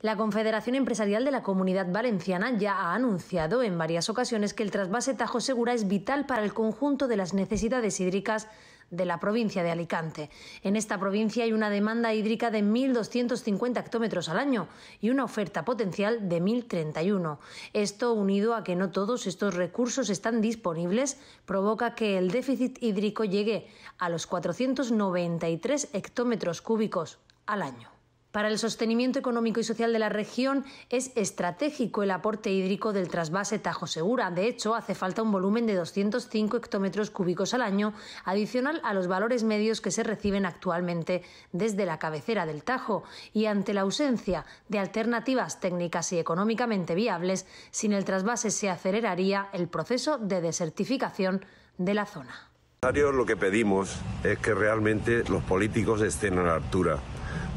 La Confederación Empresarial de la Comunidad Valenciana ya ha anunciado en varias ocasiones que el trasvase Tajo Segura es vital para el conjunto de las necesidades hídricas de la provincia de Alicante. En esta provincia hay una demanda hídrica de 1.250 hectómetros al año y una oferta potencial de 1.031. Esto, unido a que no todos estos recursos están disponibles, provoca que el déficit hídrico llegue a los 493 hectómetros cúbicos al año. Para el sostenimiento económico y social de la región es estratégico el aporte hídrico del trasvase Tajo Segura. De hecho, hace falta un volumen de 205 hectómetros cúbicos al año, adicional a los valores medios que se reciben actualmente desde la cabecera del Tajo. Y ante la ausencia de alternativas técnicas y económicamente viables, sin el trasvase se aceleraría el proceso de desertificación de la zona. Lo que pedimos es que realmente los políticos estén a la altura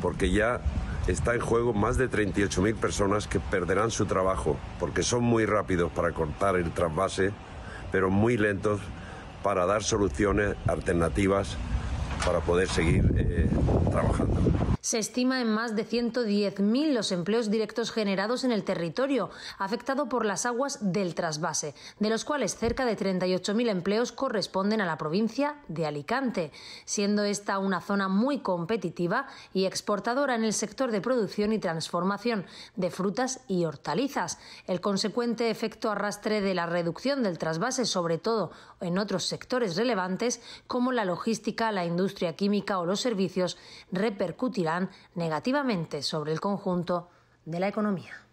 porque ya está en juego más de 38.000 personas que perderán su trabajo, porque son muy rápidos para cortar el trasvase, pero muy lentos para dar soluciones alternativas para poder seguir eh, trabajando. Se estima en más de 110.000 los empleos directos generados en el territorio, afectado por las aguas del trasvase, de los cuales cerca de 38.000 empleos corresponden a la provincia de Alicante, siendo esta una zona muy competitiva y exportadora en el sector de producción y transformación de frutas y hortalizas. El consecuente efecto arrastre de la reducción del trasvase, sobre todo en otros sectores relevantes como la logística, la industria, industria química o los servicios repercutirán negativamente sobre el conjunto de la economía.